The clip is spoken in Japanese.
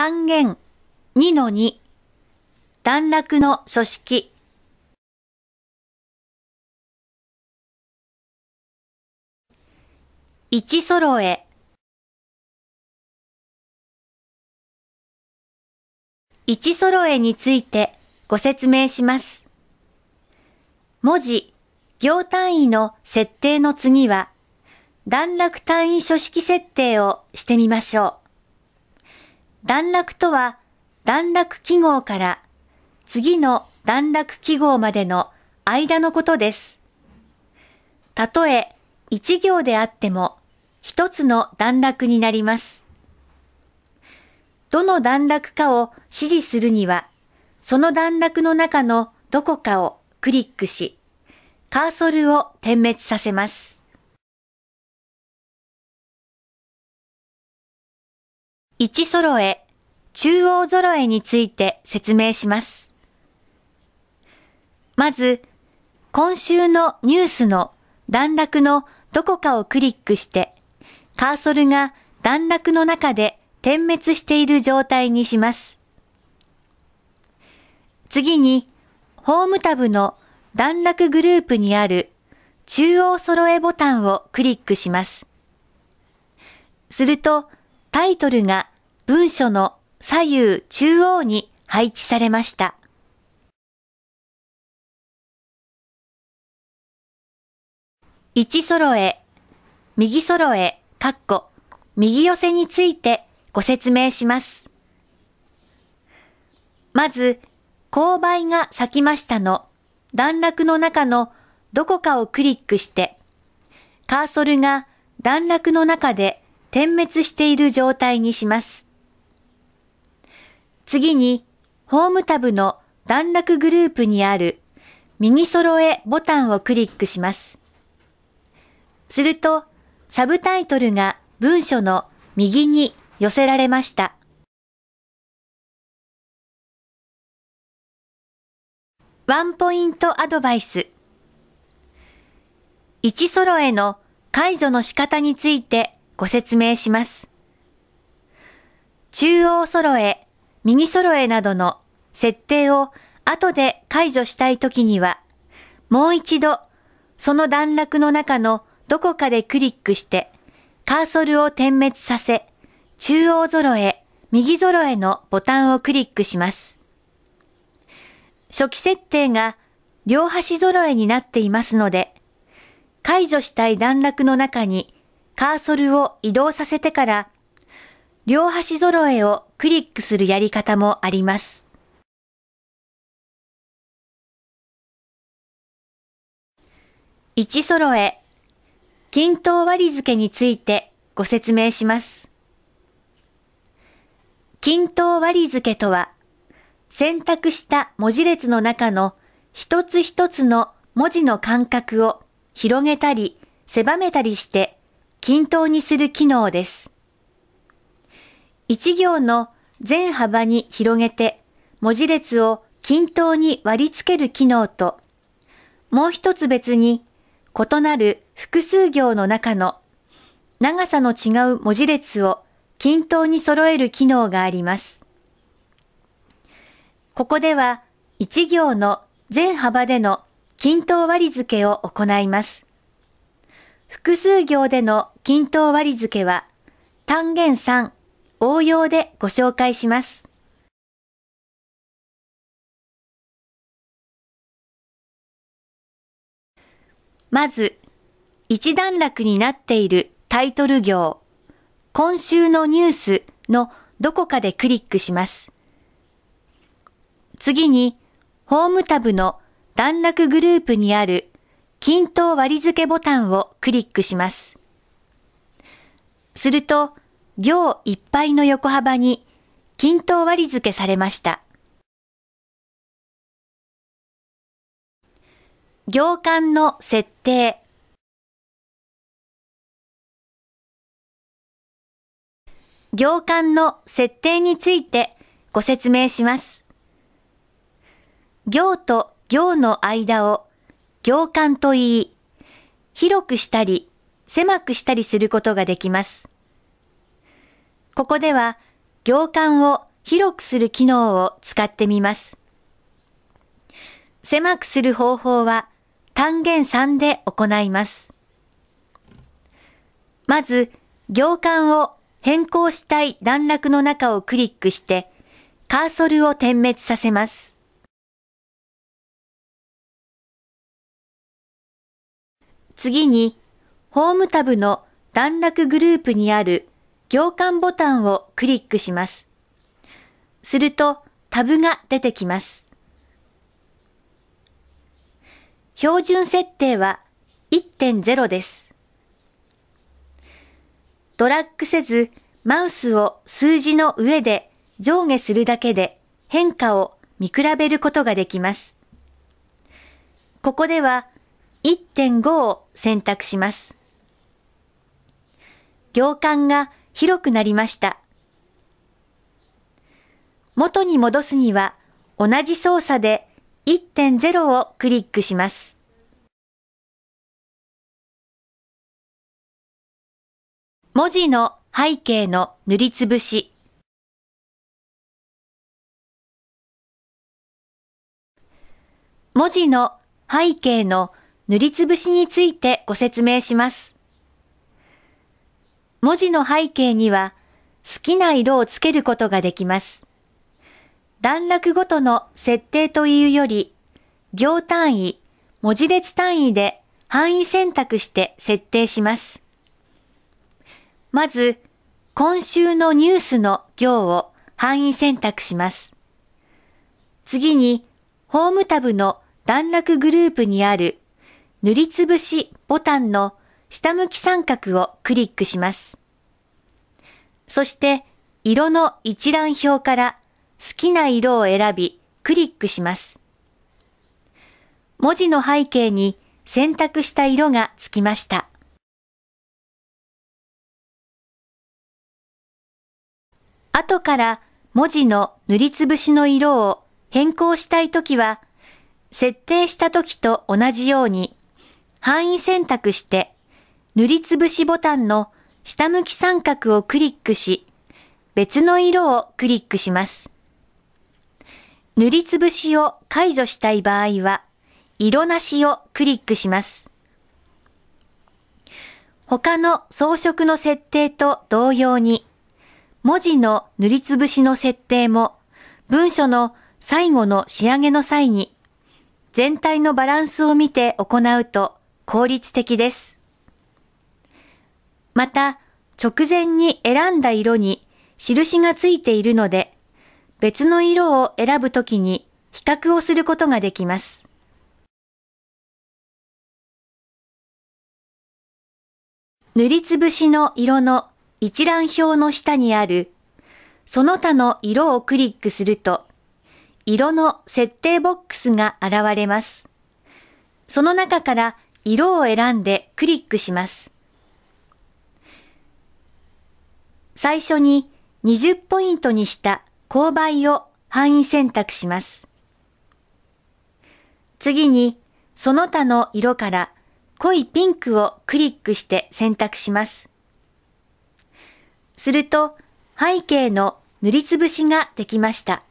単元2の2段落の書式一揃え一揃えについてご説明します。文字、行単位の設定の次は、段落単位書式設定をしてみましょう。段落とは、段落記号から次の段落記号までの間のことです。たとえ一行であっても一つの段落になります。どの段落かを指示するには、その段落の中のどこかをクリックし、カーソルを点滅させます。1揃え、中央揃えについて説明します。まず、今週のニュースの段落のどこかをクリックして、カーソルが段落の中で点滅している状態にします。次に、ホームタブの段落グループにある中央揃えボタンをクリックします。すると、タイトルが文書の左右中央に配置されました。1揃え、右揃え、かっこ、右寄せについてご説明します。まず、勾配が咲きましたの段落の中のどこかをクリックして、カーソルが段落の中で点滅している状態にします。次に、ホームタブの段落グループにある右揃えボタンをクリックします。すると、サブタイトルが文書の右に寄せられました。ワンポイントアドバイス。一揃えの解除の仕方についてご説明します。中央揃え、右揃えなどの設定を後で解除したいときには、もう一度その段落の中のどこかでクリックしてカーソルを点滅させ、中央揃え、右揃えのボタンをクリックします。初期設定が両端揃えになっていますので、解除したい段落の中にカーソルを移動させてから、両端揃えをクリックするやり方もあります。1揃え、均等割付けについてご説明します。均等割付けとは、選択した文字列の中の一つ一つの文字の間隔を広げたり狭めたりして均等にする機能です。一行の全幅に広げて文字列を均等に割り付ける機能と、もう一つ別に異なる複数行の中の長さの違う文字列を均等に揃える機能があります。ここでは一行の全幅での均等割り付けを行います。複数行での均等割付は単元3応用でご紹介します。まず、一段落になっているタイトル行、今週のニュースのどこかでクリックします。次に、ホームタブの段落グループにある均等割付ボタンをクリックします。すると、行いっぱいの横幅に均等割付されました。行間の設定行間の設定についてご説明します。行と行の間を行間といい、広くしたり、狭くしたりすることができます。ここでは、行間を広くする機能を使ってみます。狭くする方法は、単元3で行います。まず、行間を変更したい段落の中をクリックして、カーソルを点滅させます。次に、ホームタブの段落グループにある行間ボタンをクリックします。すると、タブが出てきます。標準設定は1.0です。ドラッグせず、マウスを数字の上で上下するだけで変化を見比べることができます。ここでは1.5を選択します。行間が広くなりました。元に戻すには同じ操作で1.0をクリックします。文字の背景の塗りつぶし。文字の背景の塗りつぶしについてご説明します。文字の背景には好きな色をつけることができます。段落ごとの設定というより、行単位、文字列単位で範囲選択して設定します。まず、今週のニュースの行を範囲選択します。次に、ホームタブの段落グループにある塗りつぶしボタンの下向き三角をクリックします。そして、色の一覧表から好きな色を選び、クリックします。文字の背景に選択した色がつきました。後から文字の塗りつぶしの色を変更したいときは、設定したときと同じように範囲選択して、塗りつぶしボタンの下向き三角をクリックし、別の色をクリックします。塗りつぶしを解除したい場合は、色なしをクリックします。他の装飾の設定と同様に、文字の塗りつぶしの設定も、文書の最後の仕上げの際に、全体のバランスを見て行うと、効率的です。また、直前に選んだ色に印がついているので、別の色を選ぶときに比較をすることができます。塗りつぶしの色の一覧表の下にある、その他の色をクリックすると、色の設定ボックスが現れます。その中から色を選んでクリックします。最初に20ポイントにした勾配を範囲選択します。次に、その他の色から濃いピンクをクリックして選択します。すると、背景の塗りつぶしができました。